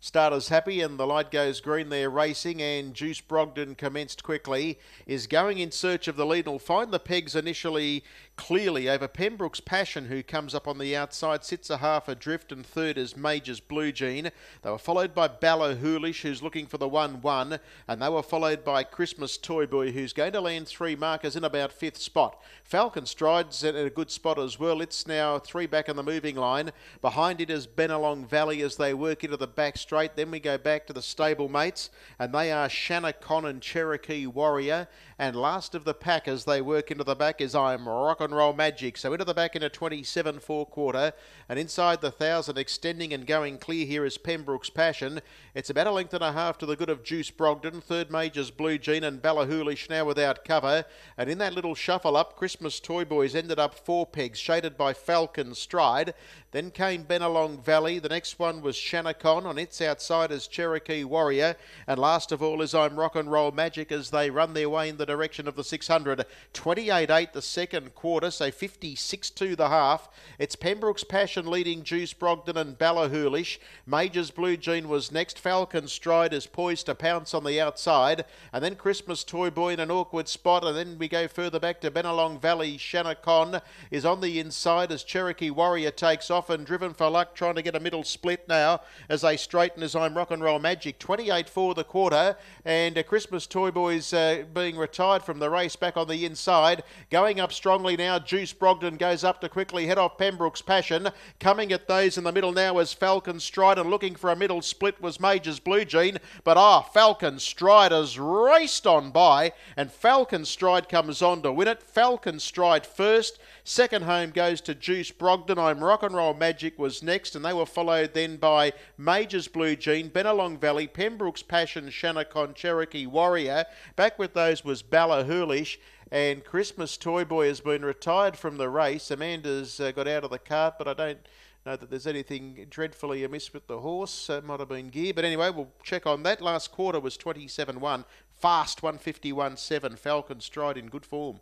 Starters happy and the light goes green there racing and Juice Brogden commenced quickly, is going in search of the lead and will find the pegs initially clearly over Pembroke's Passion who comes up on the outside, sits a half adrift and third is Major's Blue Jean. They were followed by Ballo Hoolish who's looking for the 1-1 and they were followed by Christmas Toy Boy who's going to land three markers in about fifth spot. Falcon Strides in a good spot as well. It's now three back in the moving line. Behind it is Benelong Valley as they work into the backstreet straight. Then we go back to the stablemates, and they are Shanacon and Cherokee Warrior. And last of the pack as they work into the back is I'm Rock and Roll Magic. So into the back in a 27 4 quarter, and inside the thousand, extending and going clear here is Pembroke's Passion. It's about a length and a half to the good of Juice Brogden. Third Major's Blue Jean and Ballahoolish now without cover. And in that little shuffle up, Christmas Toy Boys ended up four pegs, shaded by Falcon Stride. Then came Benelong Valley. The next one was Shanacon on its Cats outside Cherokee Warrior. And last of all is I'm Rock and Roll Magic as they run their way in the direction of the 600. 28-8 the second quarter, so 56 to the half. It's Pembroke's Passion leading Juice Brogdon and Ballahoolish. Major's Blue Jean was next. Falcon Stride is poised to pounce on the outside. And then Christmas Toy Boy in an awkward spot. And then we go further back to Benelong Valley. Shanacon is on the inside as Cherokee Warrior takes off and driven for luck, trying to get a middle split now as they straight straight as I'm Rock and Roll Magic, 28 for the quarter, and uh, Christmas Toy Boys uh, being retired from the race back on the inside. Going up strongly now, Juice Brogden goes up to quickly head off Pembroke's Passion. Coming at those in the middle now is Falcon Stride, and looking for a middle split was Major's Blue Jean, but ah, Falcon Stride has raced on by, and Falcon Stride comes on to win it. Falcon Stride first, second home goes to Juice Brogden. I'm Rock and Roll Magic was next, and they were followed then by Major's Blue Jean, Benelong Valley, Pembroke's Passion, Shanacon, Cherokee Warrior. Back with those was Bala Hoolish. And Christmas Toy Boy has been retired from the race. Amanda's uh, got out of the cart, but I don't know that there's anything dreadfully amiss with the horse. It uh, might have been gear, but anyway, we'll check on that. Last quarter was 27 1. Fast 151 7. Falcon Stride in good form.